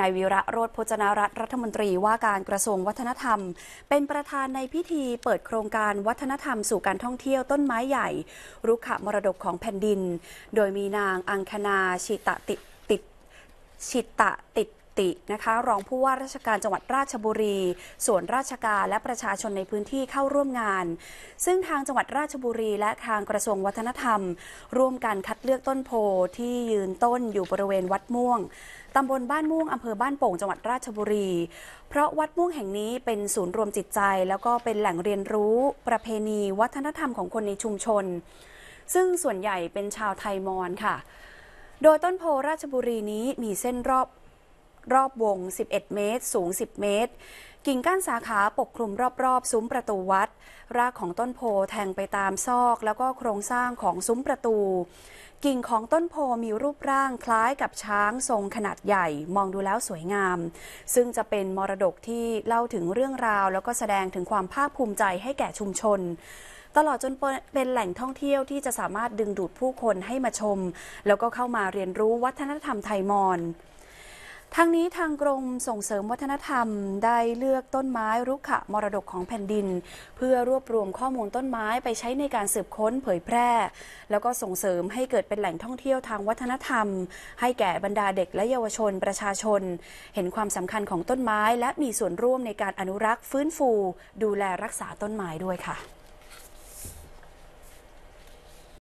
นายวีระโรธพจนารัฐรัฐมนตรีว่าการกระทรวงวัฒนธรรม เป็นประธานในพิธีเปิดโครงการวัฒนธรรมสู่การท่องเที่ยวต้นไม้ใหญ่ รุกขมรดกของแผ่นดิน โดยมีนางอังคณา ชิตติติชิตะติดตินะคะรองผู้ว่าราชการจังหวัดราชบุรี ส่วนราชการและประชาชนในพื้นที่เข้าร่วมงาน ซึ่งทางจังหวัดราชบุรีและทางกระทรวงวัฒนธรรม ร่วมกันคัดเลือกต้นโพที่ยืนต้นอยู่บริเวณวัดม่วงตำบลบ้านม่วงอำเภอบ้านโป่งจังหวัดราชบุรี เพราะวัดม่วงแห่งนี้เป็นศูนย์รวมจิตใจ แล้วก็เป็นแหล่งเรียนรู้ประเพณีวัฒนธรรมของคนในชุมชน ซึ่งส่วนใหญ่เป็นชาวไทยมอญค่ะ โดยต้นโพราชบุรีนี้มีเส้นรอบรอบวง 11 เมตร สูง 10 เมตร กิ่งก้านสาขาปกคลุมรอบๆ ซุ้มประตูวัด รากของต้นโพแทงไปตามซอก แล้วก็โครงสร้างของซุ้มประตู กิ่งของต้นโพมีรูปร่างคล้ายกับช้างทรงขนาดใหญ่ มองดูแล้วสวยงาม ซึ่งจะเป็นมรดกที่เล่าถึงเรื่องราว แล้วก็แสดงถึงความภาคภูมิใจให้แก่ชุมชน ตลอดจนเป็นแหล่งท่องเที่ยวที่จะสามารถดึงดูดผู้คนให้มาชม แล้วก็เข้ามาเรียนรู้วัฒนธรรมไทยมอญทางนี้ทางกรมส่งเสริมวัฒนธรรม ได้เลือกต้นไม้รุกขะมรดกของแผ่นดิน เพื่อรวบรวมข้อมูลต้นไม้ไปใช้ในการสืบค้นเผยแพร่ แล้วก็ส่งเสริมให้เกิดเป็นแหล่งท่องเที่ยวทางวัฒนธรรม ให้แก่บรรดาเด็กและเยาวชนประชาชน เห็นความสำคัญของต้นไม้ และมีส่วนร่วมในการอนุรักษ์ฟื้นฟู ดูแลรักษาต้นไม้ด้วยค่ะ